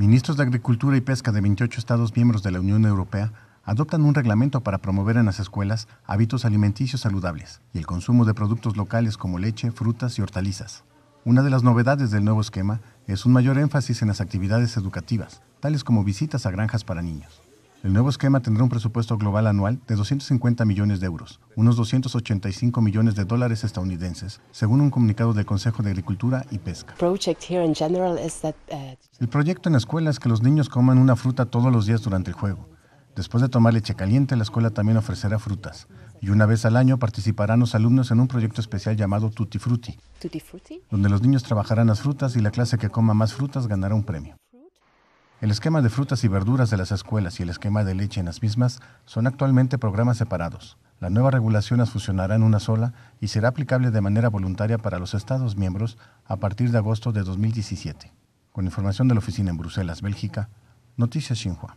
Ministros de Agricultura y Pesca de 28 Estados miembros de la Unión Europea adoptan un reglamento para promover en las escuelas hábitos alimenticios saludables y el consumo de productos locales como leche, frutas y hortalizas. Una de las novedades del nuevo esquema es un mayor énfasis en las actividades educativas, tales como visitas a granjas para niños. El nuevo esquema tendrá un presupuesto global anual de 250 millones de euros, unos 285 millones de dólares estadounidenses, según un comunicado del Consejo de Agricultura y Pesca. Uh, el proyecto en la escuela es que los niños coman una fruta todos los días durante el juego. Después de tomar leche caliente, la escuela también ofrecerá frutas. Y una vez al año participarán los alumnos en un proyecto especial llamado Tutti Frutti, Tutti Frutti, donde los niños trabajarán las frutas y la clase que coma más frutas ganará un premio. El esquema de frutas y verduras de las escuelas y el esquema de leche en las mismas son actualmente programas separados. La nueva regulación las en una sola y será aplicable de manera voluntaria para los Estados miembros a partir de agosto de 2017. Con información de la oficina en Bruselas, Bélgica, Noticias Xinhua.